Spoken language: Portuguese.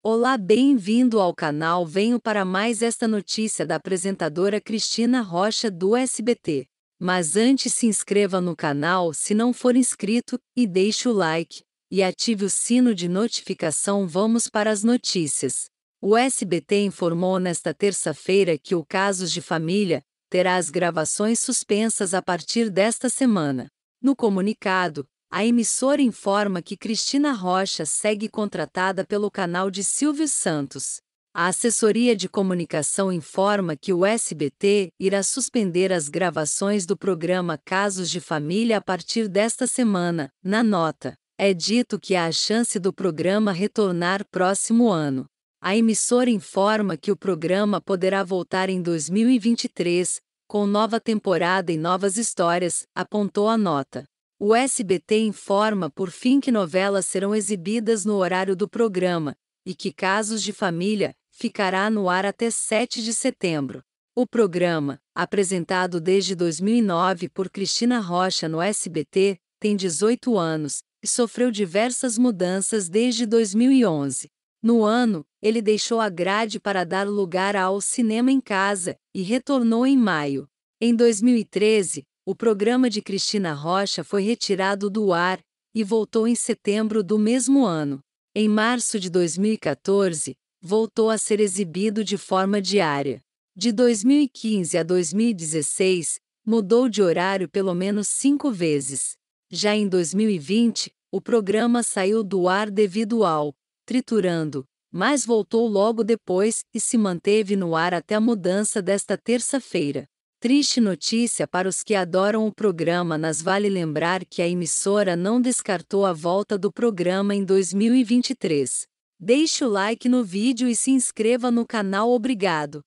Olá, bem-vindo ao canal. Venho para mais esta notícia da apresentadora Cristina Rocha do SBT. Mas antes, se inscreva no canal se não for inscrito e deixe o like e ative o sino de notificação. Vamos para as notícias. O SBT informou nesta terça-feira que o Casos de Família terá as gravações suspensas a partir desta semana. No comunicado, a emissora informa que Cristina Rocha segue contratada pelo canal de Silvio Santos. A assessoria de comunicação informa que o SBT irá suspender as gravações do programa Casos de Família a partir desta semana. Na nota, é dito que há a chance do programa retornar próximo ano. A emissora informa que o programa poderá voltar em 2023, com nova temporada e novas histórias, apontou a nota. O SBT informa por fim que novelas serão exibidas no horário do programa e que Casos de Família ficará no ar até 7 de setembro. O programa, apresentado desde 2009 por Cristina Rocha no SBT, tem 18 anos e sofreu diversas mudanças desde 2011. No ano, ele deixou a grade para dar lugar ao Cinema em Casa e retornou em maio. Em 2013, o programa de Cristina Rocha foi retirado do ar e voltou em setembro do mesmo ano. Em março de 2014, voltou a ser exibido de forma diária. De 2015 a 2016, mudou de horário pelo menos cinco vezes. Já em 2020, o programa saiu do ar devido ao triturando, mas voltou logo depois e se manteve no ar até a mudança desta terça-feira. Triste notícia para os que adoram o programa, mas vale lembrar que a emissora não descartou a volta do programa em 2023. Deixe o like no vídeo e se inscreva no canal. Obrigado.